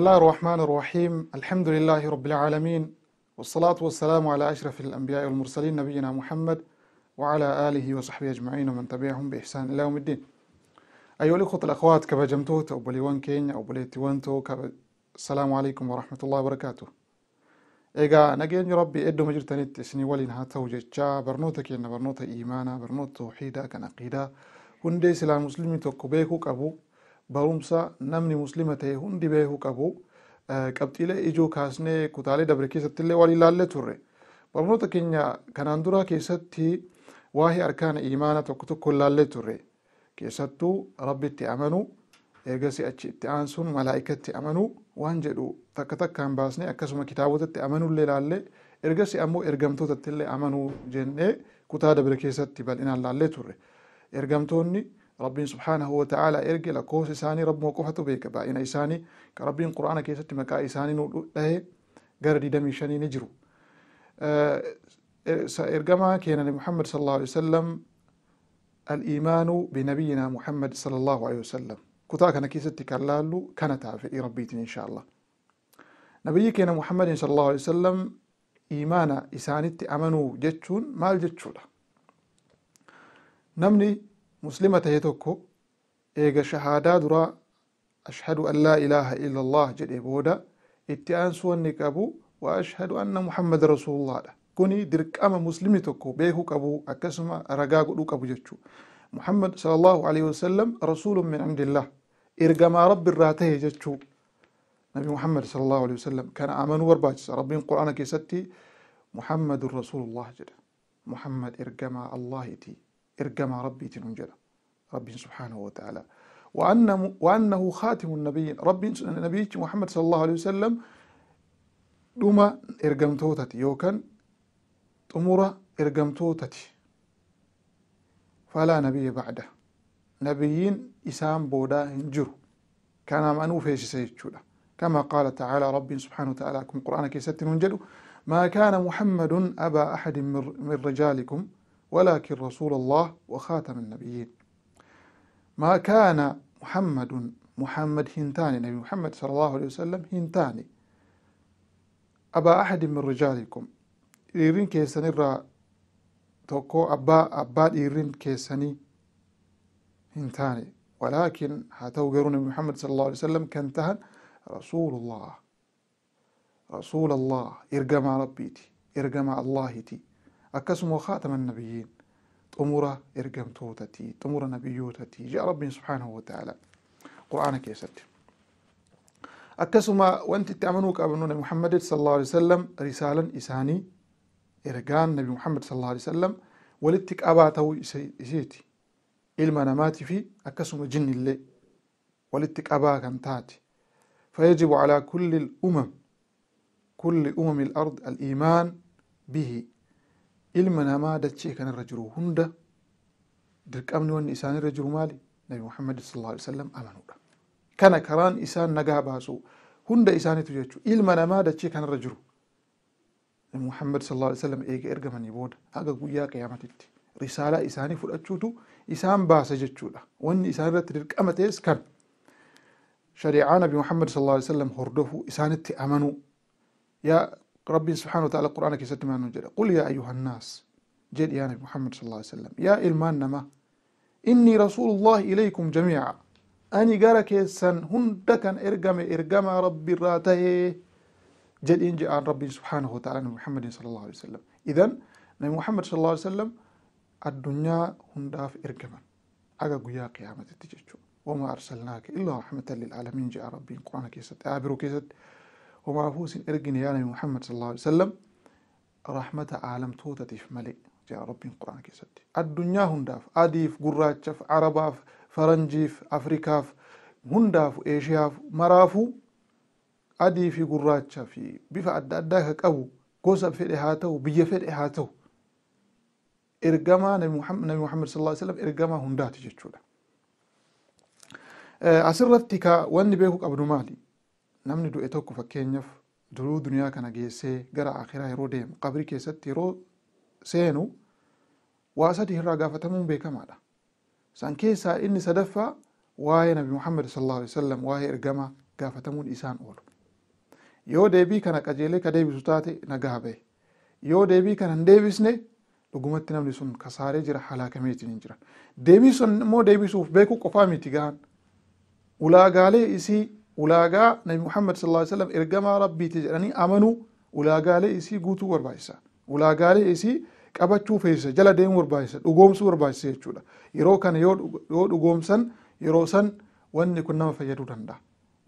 الله الرحمن الرحيم الحمد لله رب العالمين والصلاة والسلام على أشرف الأنبياء والمرسلين نبينا محمد وعلى آله وصحبه أجمعين ومن تبعهم بإحسان إلى يوم الدين أيها الأخوة الأخوات كبا جمتوت أو بلي كين أو بلي تيوانتو السلام عليكم ورحمة الله وبركاته إيقا نجين ربي إدو مجرتني تسني ولين هاتو جتشا برنوتا كينا برنوتا إيمانا برنوتا توحيدا كان عقيدا هندي سلام مسلمي توقبيكو كبو barumsa namni muslima ta'e hundi beeku qabu. qabxilee ijoo kaasnee kutaalee dabre keessatti illee waan ilaalle turre. Barnoota keenya kanaan duraa keessatti waa'ee arkaana imaana tokko tokko ilaalle turre. Keessattuu rabbitti amanuu ergasii achi itti aansuun malaayikatti amanuu waan jedhu takka takkaan baasnee akkasuma kitaabotatti amanuu illee ilaalle ergasii ammoo ergamtootatti illee amanuu jennee kutaa dabre keessatti bal'inaan ilaalle turre. Ergamtoonni ربين سبحانه وتعالى إرجع لكوس إساني رب موقوفة بيك بأين إساني كربين قرآن كيست مكا إساني له قرد دمي شاني نجرو أه إرجما كان محمد صلى الله عليه وسلم الإيمان بنبينا محمد صلى الله عليه وسلم كتاك أنا كيست كلالو كانت في ربيتي إن شاء الله نبي كينا محمد صلى الله عليه وسلم إيمانا إساني تأمنوا جتشون مال جتشولا نمني مسلمة هيتوكو إيغا شهادة درا أشهد أن لا إله إلا الله جد إبودا إتيان سوان نكابو وأشهد أن محمد رسول الله كوني درك أما مسلمة توكو بيهو كابو أكسما رقاقو لو كابو جتشو محمد صلى الله عليه وسلم رسول من عند الله إرقما رب الراتي جتشو نبي محمد صلى الله عليه وسلم كان آمن ورباجس ربي القرآن كي ستي محمد رسول الله جد محمد إرقما الله تي إرجم ربي تنجلا ربي سبحانه وتعالى وأن وأنه خاتم النبي ربي النبي محمد صلى الله عليه وسلم دوما إرجمتوتتي يوكن طمورة توتتي فلا نبي بعده نبيين إسام بودا هنجر كان من أوفيش سيجولا كما قال تعالى ربي سبحانه وتعالى كم قرآن كيستن ما كان محمد أبا أحد من رجالكم ولكن رسول الله وخاتم النبيين ما كان محمد محمد هنتاني نبي محمد صلى الله عليه وسلم هنتاني أبا أحد من رجالكم إيرين كيساني را توكو أبا أبا إيرين كيساني هنتاني ولكن هاتو قرون محمد صلى الله عليه وسلم كنتهن رسول الله رسول الله إرقى مع ربيتي إرقى مع تي أكسمو خاتم النبيين أمورا إرقم توتتي أمورا نبيوتتي جاء ربي سبحانه وتعالى قرآنك يا ستي وانت وأنت تأمنوك نبي محمد صلى الله عليه وسلم رسالا إساني إرقان نبي محمد صلى الله عليه وسلم ولدتك أباته إسيتي إلما نماتي في أكسم جن اللي ولدتك أباك أنتاتي فيجب على كل الأمم كل أمم الأرض الإيمان به ilma namaa dachee kanarra jiru hunda dirqamni wanni isaanirra jiru maali nabi muhammad sallallahu alaihi wasallam amanuudha kana karaan isaan nagaa baasu hunda isaanitu jechuudha ilma namaa dachee kanarra jiru nabi muhammad sallallahu alaihi wasallam eega ergamanii booda haga guyyaa qiyaamatitti risaalaa isaanii fudhachuutu isaan baasa jechuudha wanni isaanirratti dirqama ta'es kan shari'aa nabi muhammad sallallahu alaihi wasallam hordofuu isaanitti amanuu ربي سبحانه وتعالى قرآن كيسات معنى جل قل يا أيها الناس جل يعني محمد صلى الله عليه وسلم يا إلمان نما إني رسول الله إليكم جميعا أني قارك سن هندكن إرقم إرقم ربي راته جل إن جاء ربي سبحانه وتعالى محمد صلى الله عليه وسلم إذن نبي محمد صلى الله عليه وسلم الدنيا هنداف إرقما أقا قيا قيامة تججو وما أرسلناك إلا رحمة للعالمين جاء ربي قرآن كيسات آبرو كيسات homaafus hin ergine yaa nabi Muhammad sallallahu alaihi wasallam rahmata aalamtootaatiif malee jedha rabbiin quraana keessatti addunyaa hundaaf adiif gurraachaaf arabaaf faranjiif afrikaaf hundaaf eeshiyaaf maraafuu adii fi gurraachaa fi bifa adda addaa ka qabu gosa fedhe haa biyya fede haa ergamaa nabi Muhammad sallallahu alaihi wasallam ergamaa hundaati jechuudha. Asirratti ka wanni beeku qabnu maali? namni du'e tokko fakkeenyaaf duruu duniyaa kana geessee gara akhiraa yeroo deemu qabri keessatti yeroo seenu waa sadii gaafatamuun beekamaadha. San keessaa inni sadaffaa waa'ee Nabi Muhammad sallallahu alaihi wasallam ergama gaafatamuun isaan oolu. Yoo deebii kana qajeelee ka deebisu taate na ba'e. Yoo deebii kana deebisne dhugumatti namni sun kasaaree jira halaakameetiin jira. Deebii sun immoo deebisuuf beekuu qofaa miti gahan. Ulaagaalee isii ulaagaa nabi muhammad sallallahu alaihi wasallam ergamaa rabbiiti jedhanii amanuu ulaagaalee isii guutuu barbaachisa ulaagaalee isii qabachuu feesisa jala deemuu barbaachisa dhugoomsuu barbaachisa jechuudha yeroo kana yoo dhugoomsan yeroo san wanni kun nama fayyaduu danda'a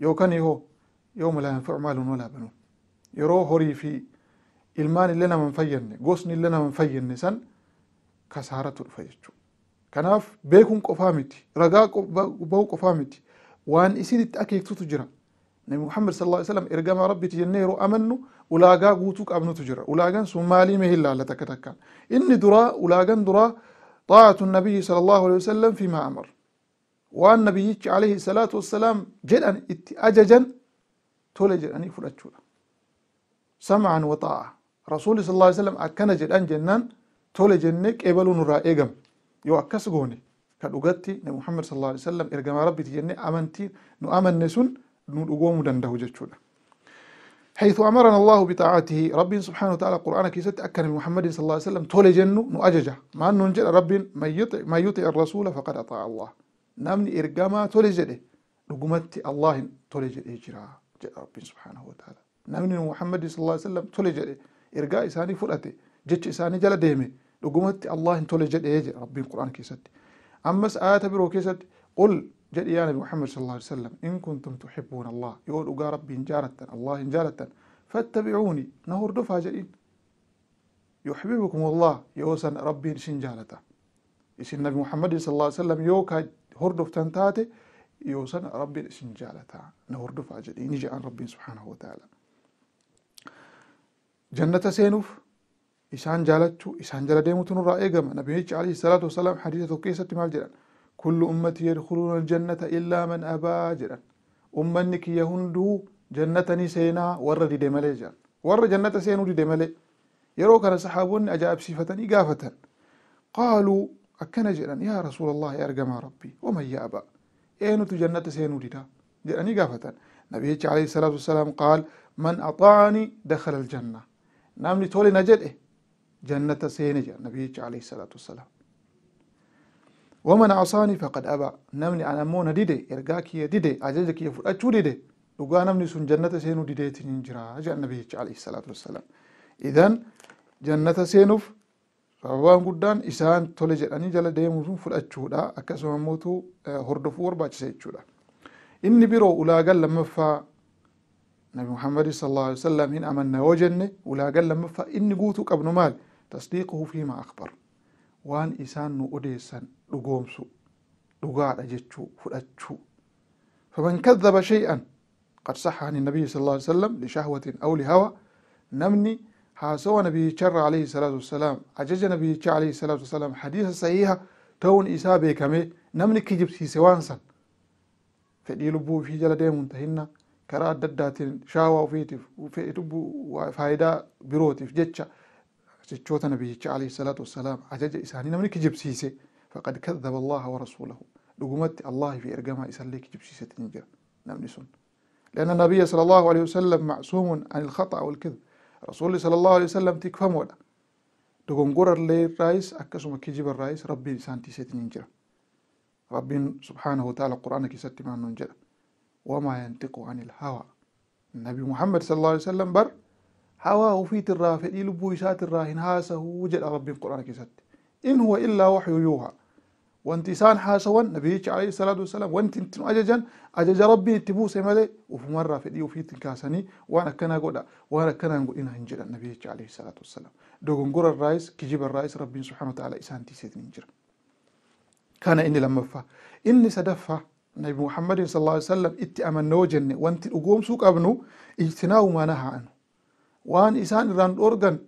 yookaan yoo yoo mulaayanfu maalun walaa banuun yeroo horii fi ilmaan illee nama hin fayyadne gosni illee nama hin fayyadne san kasaaratu dhufa jechuudha kanaaf beekuun qofaa miti ragaa qofaa miti waan isinitti akeektutu jira nabi muxamed sal alla salam ergama rabbiti jennee yeroo amannu ulaagaa guutuu qabnutu jira ulaagaan sun maalii mee hin laalla takka takkaan inni duraa ulaagan duraa طاعة النبي صلى الله عليه وسلم فيما أمر وأن نبيه عليه الصلاة والسلام جدا أججا تولى جدني فلتشولا سمعا وطاعة رسول صلى الله عليه وسلم أكن جدا جنان تولى جنك إبلون رائقم يو أكس قوني kadhugatti nabi Muhammad sallallahu alaihi wasallam ergamaa ربي تجنة أمنتي نو أمن نسون نو أقوم danda'u jechuudha. حيث أمرنا الله بطاعته ربي سبحانه وتعالى قرآن كيست أكن محمد صلى الله عليه وسلم تولي جنة جنو نؤججة ما ننجل ربي ما يطع ما يطع الرسول فقد أطاع الله نمني إرقاما تولي جنة رقمت الله تولي جنة إجراء جاء ربي سبحانه وتعالى نمني محمد صلى الله عليه وسلم تولي جنة إرقاء إساني فرأتي جج إساني جل ديمه رقمت الله تولي جده ربي القرآن كيست أمس آيات برو كيست قل جدي يا نبي محمد صلى الله عليه وسلم إن كنتم تحبون الله يقول أقا ربي إنجارة الله إنجارة فاتبعوني نهر دفها جئين يحببكم الله يوسن ربي شنجالة إيش النبي محمد صلى الله عليه وسلم يوكا هردف تنتاتي يوسن ربي شنجالة نهر دفها جئين يجي عن ربي سبحانه وتعالى جنة سينوف إسان جالتو إسان جالا ديموتون را إيغم نبيهيج عليه الصلاة والسلام حديثة كيسة مال جلان كل أمة يدخلون الجنة إلا من أبا جلان أمة نكي يهندو جنة نسينا ور دي ديمالي جلان جنة سينو دي يرو كان صحابون أجاب صفة إقافة قالوا أكنا جلان يا رسول الله يرقم ربي ومن يأبا إينو تو جنة سينو دي دا جلان إقافة نبيهيج عليه الصلاة والسلام قال من أطاني دخل الجنة نعم نتولي نجد جنة seene jedha nabiyicha alayhi salaatu wassalaam waman asaanii faqad aba namni an ammoo na dide ergaa kiyya dide ajaja kiyya fudhachuu dide dhugaa namni sun jannata seenuu dideetiin hin jira jedha nabiyicha alayhi salaatu wassalaam idan jannata seenuuf sababaan guddaan isaan tole jedhanii jala deemuu sun fudhachuudha akkasuma immoo hordofuu barbaachisa jechuudha inni biroo ulaagan lammaffaa nabi muhammad sallallahu alaihi wasallam hin amanna yoo jenne ulaagan lammaffaa inni guutuu qabnu maali tasdiiquhu fiimaa akbar waan isaan nu odeessan dhugoomsu dhugaadha jechuu fudhachuu faman kaddaba shay'an qad saxa ani nabiyi sal alla sallam lishahwatin aw namni haasawa nabiyicharra alayhi salaatu wassalaam ajaja nabiyicha alayhi salaatu wassalaam hadiisa sahiha ta'uun isaa beekame namni kijibsiise waan san fedhii lubbuu ufii jala deemuun karaa adda addaatiin shaawaa ufiitiif faayidaa birootiif jecha ستشوت نبي علي الصلاة والسلام عجاج إساني نمني كجب سيسي فقد كذب الله ورسوله لقمت الله في إرقام إسالي كجب سيسي تنجر نمني سن لأن النبي صلى الله عليه وسلم معصوم عن الخطأ والكذب رسول صلى الله عليه وسلم تكفم ولا لقم قرر لي الرئيس أكسم كجب الرئيس ربي سانتي ستنجر ربي سبحانه وتعالى القرآن كي ما ننجر وما ينطق عن الهوى النبي محمد صلى الله عليه وسلم بر هواه في ترى فدي لبو يسات الراهن هاسه وجد ربي القرآن كيست إن هو إلا وحي يوها وانتسان حاسوان نبيك عليه الصلاة والسلام وانت انتم أججا أجج ربي اتبو سيمالي وفي مرة في وفي تنكاسني وانا كان قولا وانا كان نقول إنها انجل نبيك عليه الصلاة والسلام دوغن قرى الرئيس كجيب الرئيس ربي سبحانه وتعالى إسان تيسيت ننجر كان إني لما فا إني سدفا نبي محمد صلى الله عليه وسلم اتأمن نوجن وانت الأقوم سوق أبنو اجتناو ما نهى عنه waan isaan irraan dhoorgan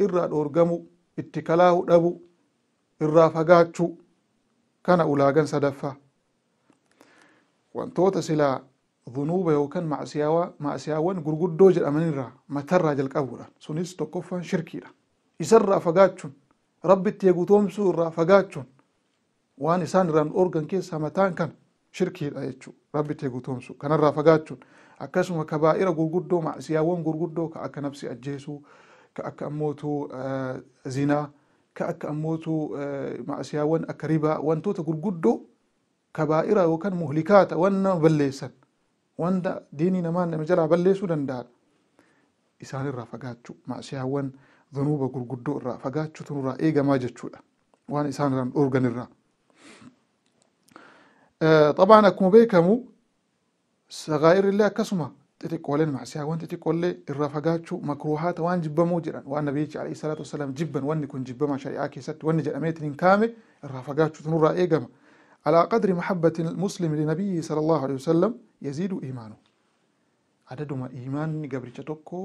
irraa dhoorgamu itti kalaa'u dhabu irraa fagaachu kana ulaagan sadaffaa wantoota silaa dhunuuba yookaan macsiyaawwan gurguddoo jedhamanirraa matarraa jalqabuudhaan sunis tokkoffaan shirkiidha isarraa fagaachuun rabbitti eegutoomsuu irraa fagaachuun waan isaan irraan dhoorgan keessa mataan kan shirkiidha jechuu rabbitti eegutoomsuu kanarraa fagaachuun akkasuma kabaa'ira gurguddoo macsiyaawwan gurguddoo ka akka Nafsi ajjeesuu ka akka ammootu eh, zinaa ka akka ammootu eh, macsiyaawwan akka ribaa wantoota gurguddoo kabaa'ira yookaan muhlikaata waan nama balleessan wanta diinii namaa nama jalaa balleessuu danda'a isaan irraa fagaachuu macsiyaawwan dhunuuba gurguddoo irraa fagaachuutu nurraa eegamaa jechuudha waan isaan irraan dhoorgan Xabaan eh, akkuma beekamu Sagaa'irrillee akkasuma xixiqqooleen maasiyaa waan xixiqqoollee irraa fagaachuu makruuhaata waan jibbamuu jedhan waan nabiyyichi alayhi salaatu wasalaam jibban wanni kun jibbama shari'aa keessatti wanni jedhameetiin hin kaame irraa fagaachuutu nurraa eegama. Alaa qadri mahabbatiin muslimi linabiyyi sallallahu alaihi wasallam yaziidu iimaanu. Adaduma iimaanni gabricha tokko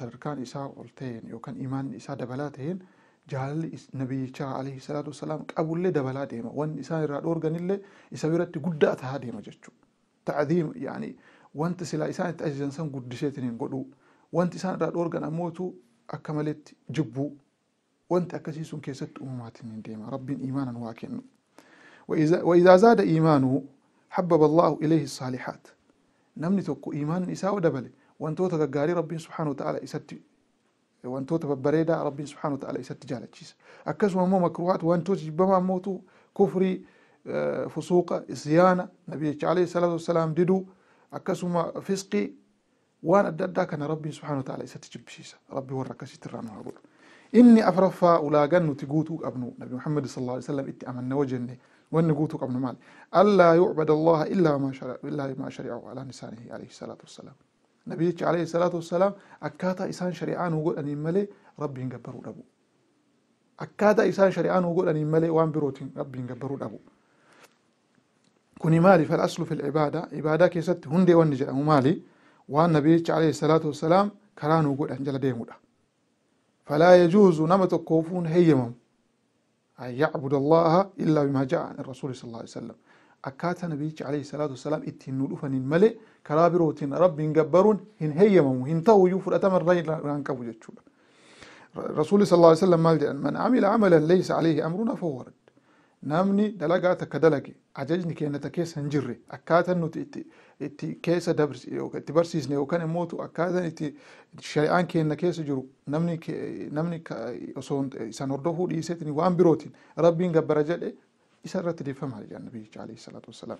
sadarkaan isaa ol ta'een yookaan iimaanni isaa dabalaa ta'een jaalalli nabiyyichaa alayhi salaatu wasalaam qabullee dabalaa deema waan isaan irraa dhoorganillee isa biratti تعظيم يعني wanti silaa isaan itti ajajan san guddiseetiin hin godhuu wanti isaan irraa dhoorgan ammootu akka maletti jibbuu wanti akkasii sun keessatti uumamaatiin hin deema rabbiin iimaanan waa kennu وإذا زاد إيمانه حبب الله إليه الصالحات نمني توكو إيمان إساء ودبل وانتو تغاري ربي سبحانه وتعالى إسات وانتو تببريدا ربي سبحانه وتعالى إسات جالة أكس ومو مكروهات وانتو تجبما موتو كفري فسوق صيانة نبي عليه الصلاة والسلام ددو أكسوما فسقي وأنا أدد كان ربي سبحانه وتعالى ستجب شيسا ربي ورك ستران وعبور إني أفرفا ولا جن تجوتو أبنو نبي محمد صلى الله عليه وسلم إتي أمن وجنة وأن جوتو أبنو مال ألا يعبد الله إلا ما شرع إلا ما شرع على لسانه عليه الصلاة والسلام نبي عليه الصلاة والسلام أكاتا إسان شريعان وقول أني ملي ربي ينقبرو ربو أكاد إنسان شريعان وقول أني ملي وان بروتين ربي ينقبرو ربو كوني مالي فالأصل في العبادة عبادة كيست هندي وان جاءه مالي وان نبي عليه الصلاة والسلام كرانو قد أنجل ديمودا فلا يجوز نمت كوفون هيمم أن يعبد الله إلا بما جاء عن الرسول صلى الله عليه وسلم أكاتا نبي عليه الصلاة والسلام إتن نلوفن الملي كرابروتين رب قبرون هن هيمم هن تو يفر أتمر رين لأنك وجدت رسول صلى الله عليه وسلم مالجأ من عمل عملا ليس عليه أمرنا فهو رد namni dalagaa takka dalage ajajni keenya keessa hin jirre akkaataan nuti itti keessa itti barsiisne yookaan immoo akkaataan itti shari'aan keenya keessa jiru namni osoo isan hordofuu dhiiseetiin waan birootiin rabbiin gabbara jedhe isa irratti deeffama jedhan nabiyyicha alayhi salaatu wassalaam.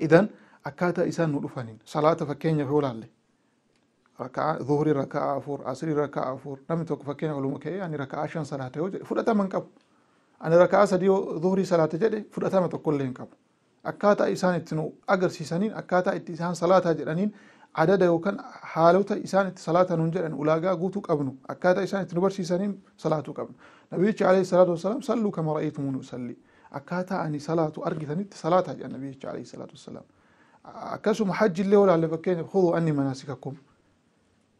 Idan akkaataa isaan nu dhufaniin salaata fakkeenyaaf yoo laalle rakaa zuhurii rakaa afur asirii rakaa afur namni tokko fakkeenya oluma ka'ee ani rakaa shan salaata yoo jedhe fudhataman qabu. ani rakaa sadii zuhurii salaata jedhe fudhatama tokkollee hin qabu akkaataa isaan ittiin agarsiisaniin akkaataa itti isaan salaataa jedhaniin adada yookaan haalota isaan itti salaata nuun jedhan ulaagaa guutuu qabnu akkaataa isaan itti nu barsiisaniin salaatuu qabnu nabiyyichi alayhi salaatu wasalaam salluu kama ra'aytumuun usalli akkaataa ani salaatu argitanitti salaataa jedhan nabiyyichi alayhi salaatu wasalaam akkasuma hajji illee olaale fakkeenya khuduu anni manaasikakum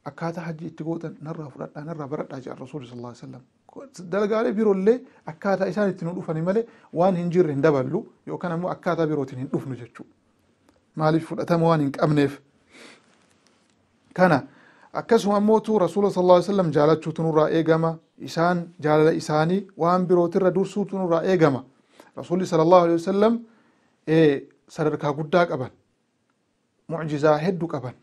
akkaataa hajji itti gootan narraa fudhadhaa narraa baradhaa jedha rasuuli sallallahu alaihi wasallam dalagaalee illee akkaataa isaan itti nu dhufani malee waan hin jirre hin daballu ammoo akkaataa birootiin hin dhufnu jechuudha maaliif fudhatama waan hin qabneef kana akkasuma ammootu rasuula sallallahu alaihi wasallam jaalachuutu nurraa eegama isaan isaanii waan birootirra dursuutu nurraa eegama rasuulli sallallahu alaihi wasallam sadarkaa guddaa qaban mucjizaa hedduu qaban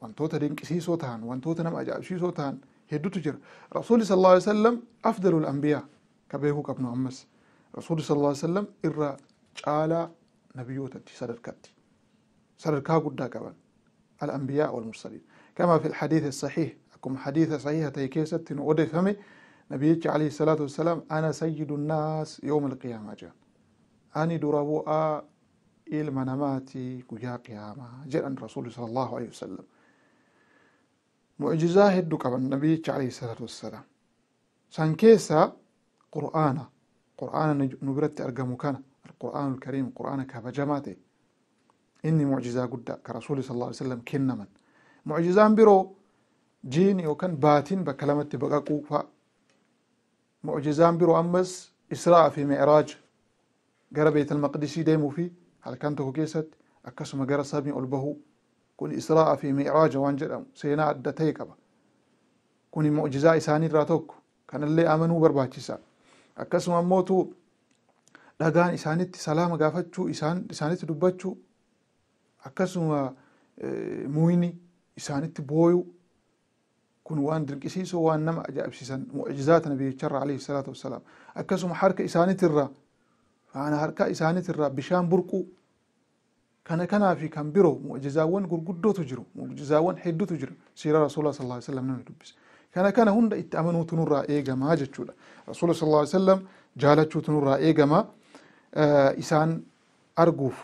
وانتوتا دينك سي صوتان وانتوتا نم اجاب سي صوتان هدوتو جر رسول صلى الله عليه وسلم افضل الانبياء كبيهو كابن امس رسول صلى الله عليه وسلم ارى جالا نبيوتا سرر كاتي سرر كاكو دا كبان الانبياء والمرسلين كما في الحديث الصحيح اكم حديث صحيح تيكيسة نؤدي فمي نبي عليه الصلاة والسلام أنا سيد الناس يوم القيامة جاء أني دربوا إلى منامات قيامة جاء الرسول صلى الله عليه وسلم mu'jizaa hedduu qaban nabiyicha alayhi salaatu wassalaam san keessaa qur'aana qur'aana nu biratti argamu kana alqur'aanu alkariim qur'aana kabajamaa ta'e inni mu'jizaa guddaa ka rasuuli sal alla sallam kennaman mu'jizaan biroo jiin yookaan baatiin bakka lamatti baqaquu fa'a mu'jizaan biroo ammas israa fi mi'raaj gara beetalmaqdisii deemuu fi halkan tokko keessatti akkasuma gara samii ol bahuu kun israa'aa fi mi'raaja waan jedhamu seenaa adda ta'e qaba kuni mu'jizaa isaaniirraa tokko kanallee amanuu barbaachisa akkasuma ammootu dhagaan isaanitti salaama gaafachuu isaanitti dubbachuu akkasuma e, muyni isaanitti booyu kun waan dirqisiisu waan nama ajaa'ibsiisan mu'jizaata nabiyyicharra alayhi salaatu wassalaam akkasuma harka isaanitirra faana harka bishaan burquu kana kanaa fi kan biroo mu'jizaawwan gurguddootu jiru mu'jizaawwan hedduutu jiru. siira rasuulaa sallallahu alaihi wasallam nama dubbise kana kana hunda itti amanuutu nurraa eegamaa jechuudha rasuula sallallahu alaihi wasallam jaalachuutu nurraa eegama. Eh, isaan arguuf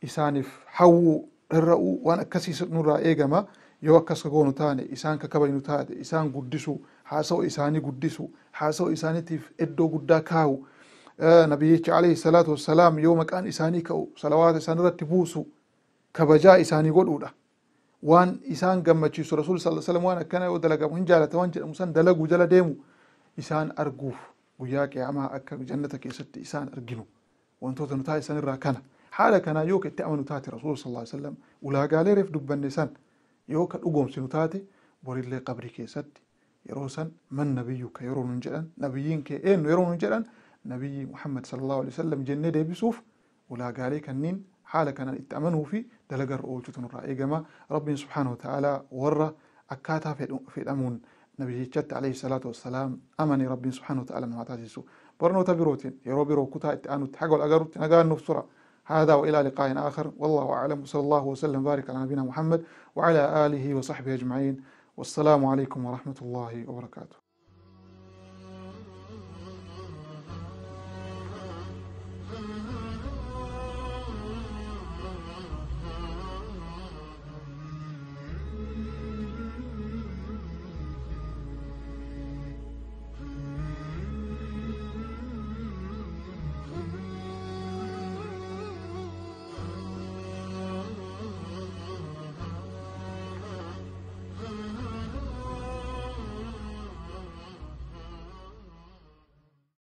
isaaniif hawwu, dharra'uu waan akkasii nurraa eegama. yoo akkas goonu taane isaan kakabanu taate isaan guddisu haasa'u isaanii guddisuu haasa'u isaaniitiif iddoo guddaa kaa'u nabiyyicha alayhi salaatu wassalaam yoo maqaan isaanii ka'u salawaata isaan irratti buusu kabajaa isaanii godhuudha waan isaan gammachiisu rasul sal salam waan akkana yoo dalagamu hin jaalataman jedhamu san dalagu jala deemu isaan arguuf guyyaa qiyaamaa akka jannata keessatti isaan arginu wantoota nutaa isan irraa kana haala kanaa yoo ka itti amanu taate rasul sal salam ulaagaaleereef dubbanne san yoo ka dhugoomsinu taate borillee qabri keessatti yeroo san man nabiyyu ka yeroo nun jedhan nabiyyiin kee eenyu yeroo nun jedhan نبي محمد صلى الله عليه وسلم جنة بسوف ولا قالي كنين حالة كان اتأمنه في دلقر أولتون الرأي إيه جما سبحانه وتعالى ورّ أكاتا في الأمون نبي جت عليه الصلاة والسلام أمني رب سبحانه وتعالى ما تاجسو برنو تبروتين يرو برو كتا اتأنو تحقو الأقر تنقانو بسرعة هذا وإلى لقاء آخر والله أعلم وصلى الله وسلم بارك على نبينا محمد وعلى آله وصحبه أجمعين والسلام عليكم ورحمة الله وبركاته